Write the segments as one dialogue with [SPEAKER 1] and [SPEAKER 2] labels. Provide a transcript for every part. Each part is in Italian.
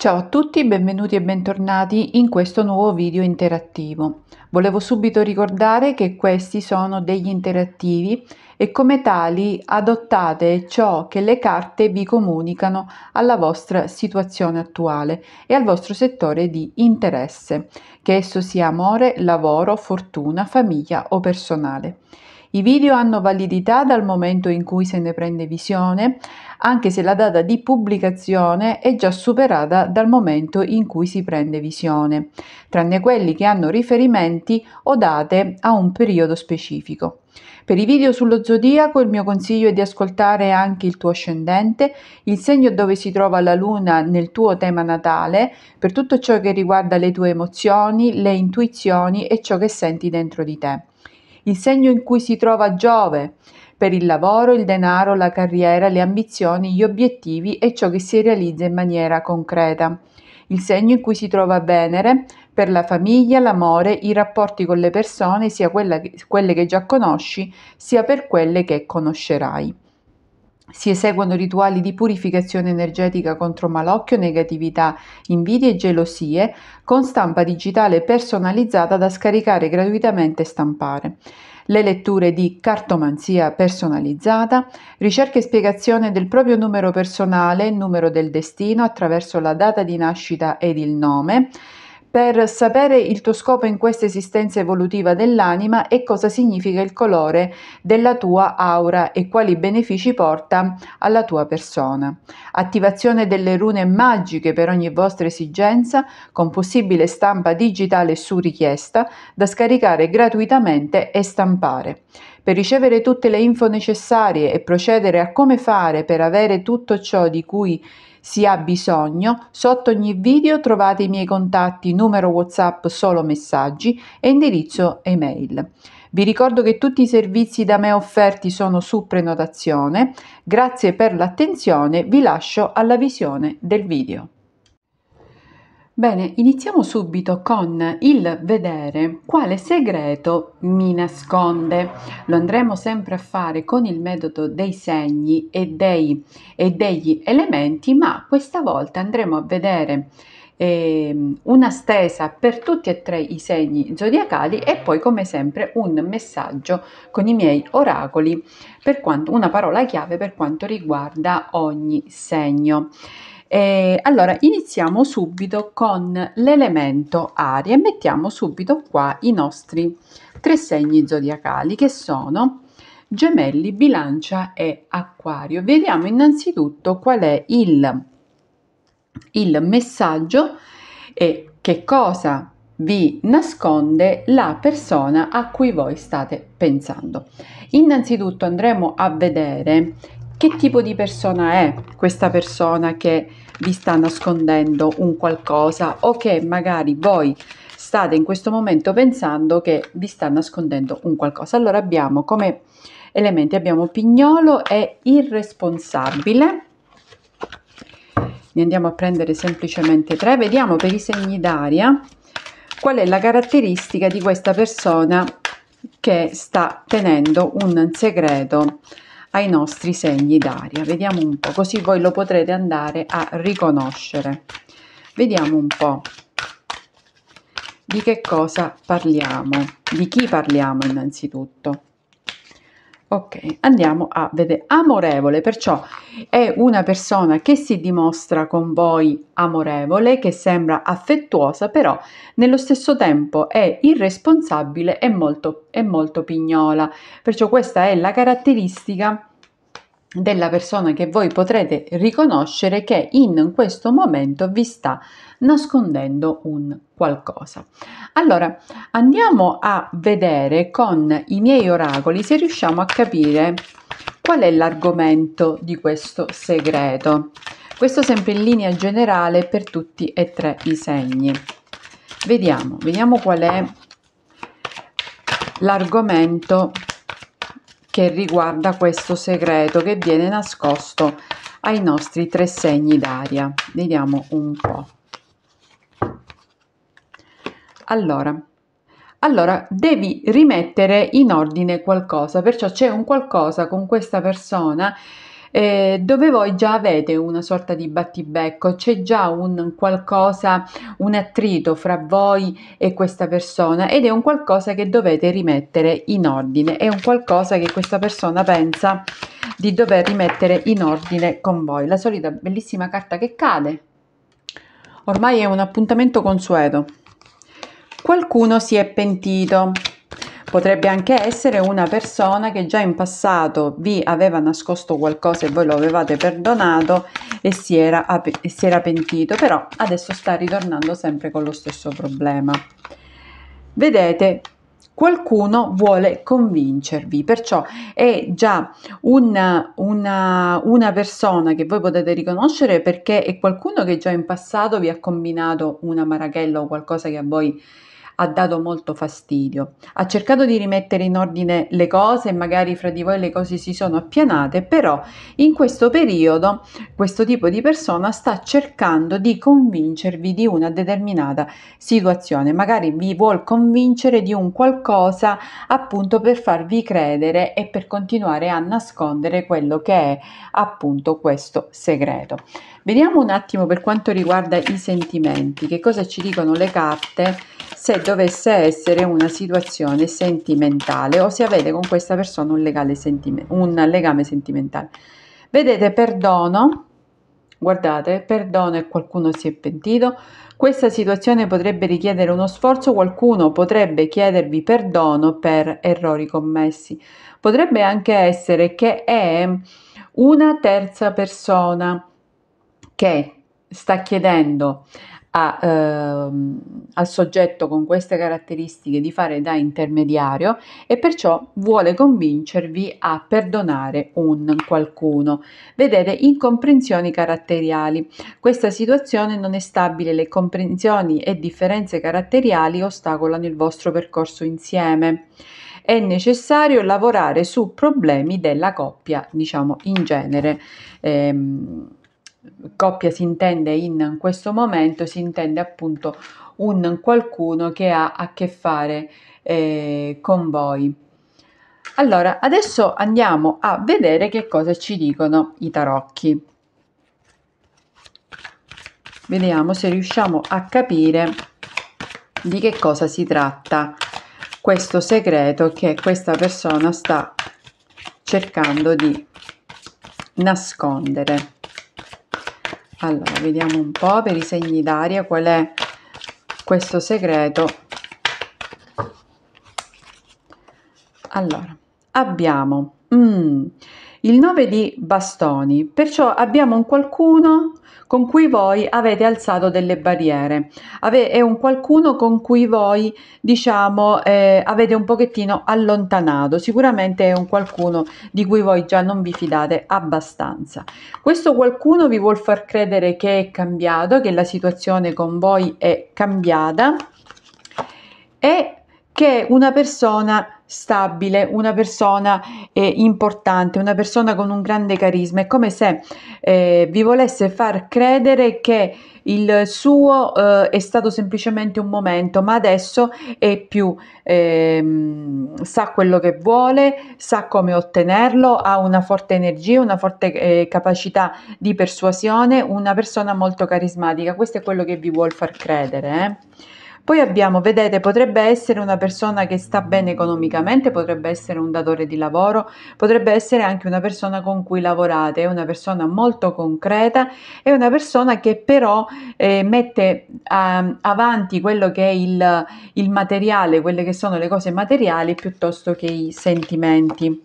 [SPEAKER 1] Ciao a tutti, benvenuti e bentornati in questo nuovo video interattivo. Volevo subito ricordare che questi sono degli interattivi e come tali adottate ciò che le carte vi comunicano alla vostra situazione attuale e al vostro settore di interesse, che esso sia amore, lavoro, fortuna, famiglia o personale. I video hanno validità dal momento in cui se ne prende visione anche se la data di pubblicazione è già superata dal momento in cui si prende visione, tranne quelli che hanno riferimenti o date a un periodo specifico. Per i video sullo zodiaco il mio consiglio è di ascoltare anche il tuo ascendente, il segno dove si trova la luna nel tuo tema natale, per tutto ciò che riguarda le tue emozioni, le intuizioni e ciò che senti dentro di te. Il segno in cui si trova Giove, per il lavoro, il denaro, la carriera, le ambizioni, gli obiettivi e ciò che si realizza in maniera concreta. Il segno in cui si trova Venere per la famiglia, l'amore, i rapporti con le persone, sia che, quelle che già conosci, sia per quelle che conoscerai. Si eseguono rituali di purificazione energetica contro malocchio, negatività, invidie e gelosie con stampa digitale personalizzata da scaricare gratuitamente e stampare le letture di cartomanzia personalizzata, ricerca e spiegazione del proprio numero personale, numero del destino attraverso la data di nascita ed il nome, per sapere il tuo scopo in questa esistenza evolutiva dell'anima e cosa significa il colore della tua aura e quali benefici porta alla tua persona. Attivazione delle rune magiche per ogni vostra esigenza con possibile stampa digitale su richiesta da scaricare gratuitamente e stampare. Per ricevere tutte le info necessarie e procedere a come fare per avere tutto ciò di cui si ha bisogno, sotto ogni video trovate i miei contatti, numero WhatsApp solo messaggi e indirizzo email. Vi ricordo che tutti i servizi da me offerti sono su prenotazione. Grazie per l'attenzione, vi lascio alla visione del video. Bene, iniziamo subito con il vedere quale segreto mi nasconde. Lo andremo sempre a fare con il metodo dei segni e, dei, e degli elementi, ma questa volta andremo a vedere eh, una stesa per tutti e tre i segni zodiacali e poi come sempre un messaggio con i miei oracoli, quanto, una parola chiave per quanto riguarda ogni segno. Eh, allora, iniziamo subito con l'elemento aria e mettiamo subito qua i nostri tre segni zodiacali che sono gemelli, bilancia e acquario. Vediamo innanzitutto qual è il, il messaggio e che cosa vi nasconde la persona a cui voi state pensando. Innanzitutto andremo a vedere che tipo di persona è questa persona che vi sta nascondendo un qualcosa o che magari voi state in questo momento pensando che vi sta nascondendo un qualcosa. Allora abbiamo come elementi abbiamo pignolo e irresponsabile. Ne andiamo a prendere semplicemente tre. Vediamo per i segni d'aria qual è la caratteristica di questa persona che sta tenendo un segreto ai nostri segni d'aria. Vediamo un po', così voi lo potrete andare a riconoscere. Vediamo un po' di che cosa parliamo, di chi parliamo innanzitutto. Ok, andiamo a vedere. Amorevole, perciò è una persona che si dimostra con voi amorevole, che sembra affettuosa, però nello stesso tempo è irresponsabile e molto, e molto pignola. Perciò questa è la caratteristica della persona che voi potrete riconoscere che in questo momento vi sta nascondendo un qualcosa. Allora, andiamo a vedere con i miei oracoli se riusciamo a capire qual è l'argomento di questo segreto. Questo sempre in linea generale per tutti e tre i segni. Vediamo, vediamo qual è l'argomento che riguarda questo segreto che viene nascosto ai nostri tre segni d'aria. Vediamo un po'. Allora, allora devi rimettere in ordine qualcosa, perciò c'è un qualcosa con questa persona eh, dove voi già avete una sorta di battibecco, c'è già un qualcosa, un attrito fra voi e questa persona ed è un qualcosa che dovete rimettere in ordine, è un qualcosa che questa persona pensa di dover rimettere in ordine con voi. La solita bellissima carta che cade, ormai è un appuntamento consueto. Qualcuno si è pentito, Potrebbe anche essere una persona che già in passato vi aveva nascosto qualcosa e voi lo avevate perdonato e si era, e si era pentito, però adesso sta ritornando sempre con lo stesso problema. Vedete, qualcuno vuole convincervi, perciò è già una, una, una, persona che voi potete riconoscere perché è qualcuno che già in passato vi ha combinato una marachella o qualcosa che a voi ha dato molto fastidio. Ha cercato di rimettere in ordine le cose, magari fra di voi le cose si sono appianate, però in questo periodo questo tipo di persona sta cercando di convincervi di una determinata situazione, magari vi vuol convincere di un qualcosa appunto per farvi credere e per continuare a nascondere quello che è appunto questo segreto. Vediamo un attimo per quanto riguarda i sentimenti, che cosa ci dicono le carte se dovesse essere una situazione sentimentale o se avete con questa persona un, sentime, un legame sentimentale. Vedete, perdono, guardate, perdono e qualcuno si è pentito, questa situazione potrebbe richiedere uno sforzo, qualcuno potrebbe chiedervi perdono per errori commessi. Potrebbe anche essere che è una terza persona che sta chiedendo a, ehm, al soggetto con queste caratteristiche di fare da intermediario e perciò vuole convincervi a perdonare un qualcuno. Vedete, incomprensioni caratteriali. Questa situazione non è stabile, le comprensioni e differenze caratteriali ostacolano il vostro percorso insieme è necessario lavorare su problemi della coppia, diciamo in genere. Ehm, coppia si intende in questo momento, si intende appunto un qualcuno che ha a che fare eh, con voi. Allora, adesso andiamo a vedere che cosa ci dicono i tarocchi. Vediamo se riusciamo a capire di che cosa si tratta questo segreto che questa persona sta cercando di nascondere. Allora, vediamo un po' per i segni d'aria qual è questo segreto. Allora, abbiamo... Mm, il 9 di bastoni, perciò abbiamo un qualcuno con cui voi avete alzato delle barriere, Ave- è un qualcuno con cui voi diciamo eh, avete un pochettino allontanato, sicuramente è un qualcuno di cui voi già non vi fidate abbastanza. Questo qualcuno vi vuol far credere che è cambiato, che la situazione con voi è cambiata e che una persona stabile, una persona eh, importante, una persona con un grande carisma. È come se eh, vi volesse far credere che il suo eh, è stato semplicemente un momento, ma adesso è più, ehm, sa quello che vuole, sa come ottenerlo, ha una forte energia, una forte eh, capacità di persuasione, una persona molto carismatica. Questo è quello che vi vuol far credere. Eh. Poi abbiamo, vedete, potrebbe essere una persona che sta bene economicamente, potrebbe essere un datore di lavoro, potrebbe essere anche una persona con cui lavorate, è una persona molto concreta, è una persona che però eh, mette eh, avanti quello che è il, il materiale, quelle che sono le cose materiali piuttosto che i sentimenti.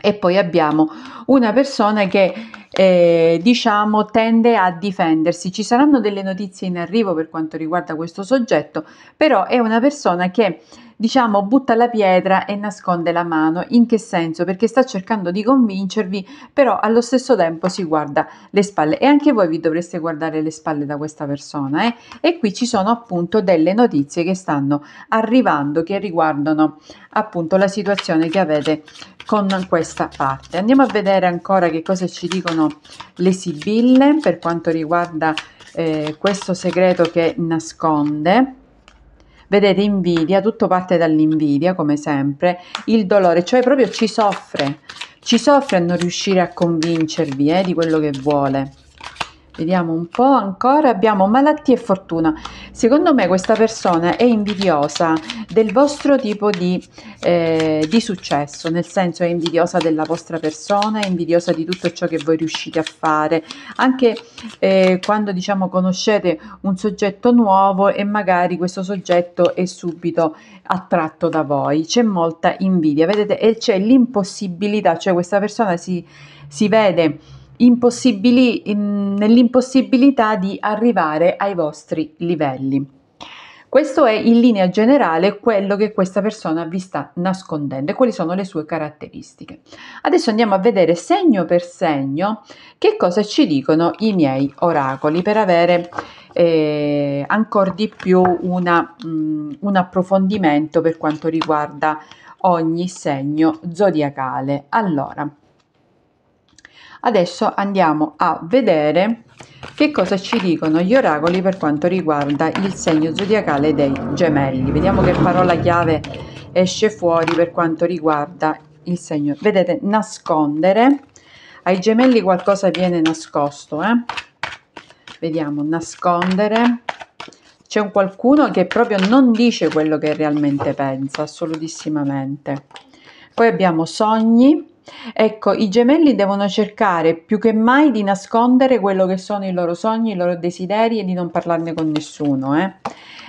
[SPEAKER 1] E poi abbiamo una persona che eh, diciamo, tende a difendersi. Ci saranno delle notizie in arrivo per quanto riguarda questo soggetto, però è una persona che diciamo, butta la pietra e nasconde la mano. In che senso? Perché sta cercando di convincervi, però allo stesso tempo si guarda le spalle e anche voi vi dovreste guardare le spalle da questa persona. Eh? E qui ci sono appunto delle notizie che stanno arrivando che riguardano appunto la situazione che avete con questa parte. Andiamo a vedere ancora che cosa ci dicono le sibille per quanto riguarda eh, questo segreto che nasconde Vedete, invidia, tutto parte dall'invidia, come sempre, il dolore, cioè proprio ci soffre, ci soffre a non riuscire a convincervi eh, di quello che vuole. Vediamo un po' ancora, abbiamo malattie e fortuna. Secondo me questa persona è invidiosa del vostro tipo di, eh, di, successo, nel senso è invidiosa della vostra persona, è invidiosa di tutto ciò che voi riuscite a fare, anche eh, quando diciamo conoscete un soggetto nuovo e magari questo soggetto è subito attratto da voi, c'è molta invidia, vedete, e c'è l'impossibilità, cioè questa persona si, si vede impossibili, in, nell'impossibilità di arrivare ai vostri livelli. Questo è in linea generale quello che questa persona vi sta nascondendo e quali sono le sue caratteristiche. Adesso andiamo a vedere segno per segno che cosa ci dicono i miei oracoli per avere eh, ancora di più una, mh, mm, un approfondimento per quanto riguarda ogni segno zodiacale. Allora, Adesso andiamo a vedere che cosa ci dicono gli oracoli per quanto riguarda il segno zodiacale dei gemelli. Vediamo che parola chiave esce fuori per quanto riguarda il segno. Vedete, nascondere. Ai gemelli qualcosa viene nascosto, eh? Vediamo, nascondere. C'è un qualcuno che proprio non dice quello che realmente pensa, assolutissimamente. Poi abbiamo sogni, Ecco, i gemelli devono cercare più che mai di nascondere quello che sono i loro sogni, i loro desideri e di non parlarne con nessuno. Eh?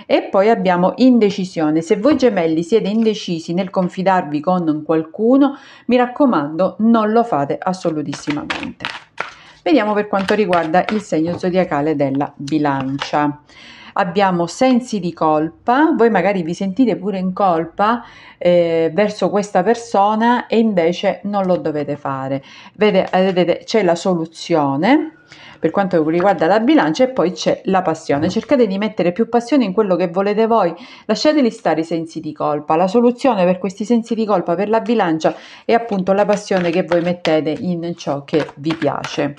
[SPEAKER 1] E poi abbiamo indecisione. Se voi gemelli siete indecisi nel confidarvi con qualcuno, mi raccomando, non lo fate assolutissimamente. Vediamo per quanto riguarda il segno zodiacale della bilancia abbiamo sensi di colpa, voi magari vi sentite pure in colpa eh, verso questa persona e invece non lo dovete fare. Vede, vedete, c'è la soluzione per quanto riguarda la bilancia e poi c'è la passione. Cercate di mettere più passione in quello che volete voi, lasciateli stare i sensi di colpa. La soluzione per questi sensi di colpa per la bilancia è appunto la passione che voi mettete in ciò che vi piace.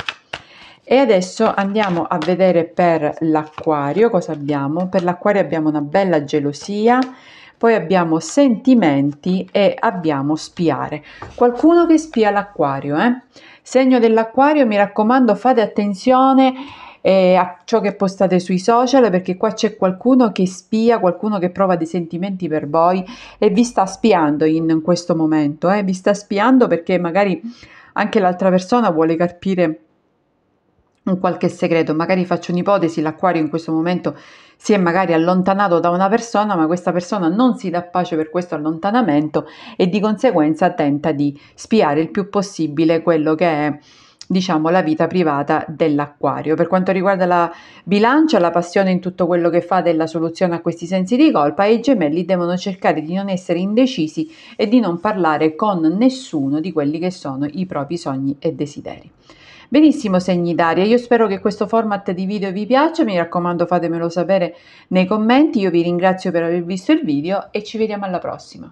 [SPEAKER 1] E adesso andiamo a vedere per l'acquario cosa abbiamo. Per l'acquario abbiamo una bella gelosia, poi abbiamo sentimenti e abbiamo spiare. Qualcuno che spia l'acquario, eh? Segno dell'acquario, mi raccomando, fate attenzione eh, a ciò che postate sui social perché qua c'è qualcuno che spia, qualcuno che prova dei sentimenti per voi e vi sta spiando in, questo momento, eh? Vi sta spiando perché magari anche l'altra persona vuole capire un qualche segreto, magari faccio un'ipotesi, l'acquario in questo momento si è magari allontanato da una persona, ma questa persona non si dà pace per questo allontanamento e di conseguenza tenta di spiare il più possibile quello che è diciamo la vita privata dell'acquario. Per quanto riguarda la bilancia, la passione in tutto quello che fa della soluzione a questi sensi di colpa e i gemelli devono cercare di non essere indecisi e di non parlare con nessuno di quelli che sono i propri sogni e desideri. Benissimo segni d'aria, io spero che questo format di video vi piaccia, mi raccomando fatemelo sapere nei commenti, io vi ringrazio per aver visto il video e ci vediamo alla prossima.